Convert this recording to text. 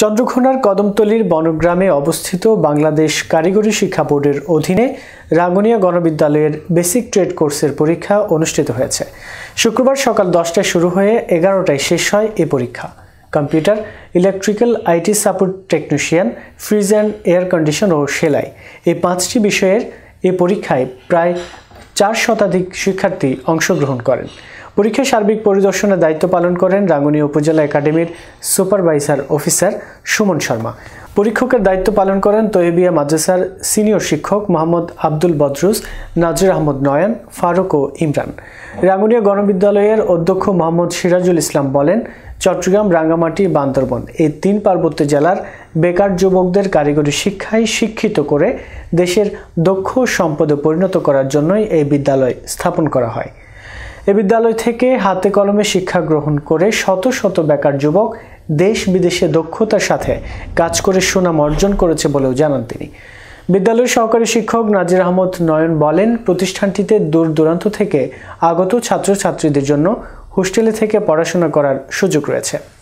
চন্দ্রঘোনার কদমতলির বনগ্রামে অবস্থিত বাংলাদেশ কারিগরি শিক্ষা বোর্ডের অধীনে রাঙ্গুনিয়া গণবিদ্যালয়ের বেসিক ট্রেড কোর্সের পরীক্ষা অনুষ্ঠিত হয়েছে শুক্রবার সকাল দশটায় শুরু হয়ে এগারোটায় শেষ হয় এ পরীক্ষা computer electrical IT support technician fridge and air condition ও সেলাই এই পাঁচটি বিষয়ের এ পরীক্ষায় প্রায় চার শতাধিক শিক্ষার্থী অংশগ্রহণ করেন পরীক্ষা সার্বিক পরিদর্শনের দায়িত্ব পালন করেন রাঙ্গুনি উপজেলা একাডেমির সুপারভাইজার অফিসার সুমন শর্মা পরীক্ষকের দায়িত্ব পালন করেন তহিবিয়া মাদ্রাসার সিনিয়র শিক্ষক মোহাম্মদ আব্দুল বদরুস নাজির আহমদ নয়ন ফারুক ও ইমরান রাঙ্গুনিয়া গণবিদ্যালয়ের অধ্যক্ষ মোহাম্মদ সিরাজুল ইসলাম বলেন চট্টগ্রাম রাঙ্গামাটি বান্দরবন এই তিন পার্বত্য জেলার বেকার যুবকদের কারিগরি শিক্ষায় শিক্ষিত করে দেশের দক্ষ সম্পদে পরিণত করার জন্যই এই বিদ্যালয় স্থাপন করা হয় এ বিদ্যালয় থেকে হাতে কলমে শিক্ষা গ্রহণ করে শত শত বেকার যুবক দেশ বিদেশে দক্ষতার সাথে কাজ করে সুনাম অর্জন করেছে বলেও জানান তিনি বিদ্যালয়ের সহকারী শিক্ষক নাজির আহমদ নয়ন বলেন প্রতিষ্ঠানটিতে দূর দূরান্ত থেকে আগত ছাত্রছাত্রীদের জন্য হোস্টেলে থেকে পড়াশোনা করার সুযোগ রয়েছে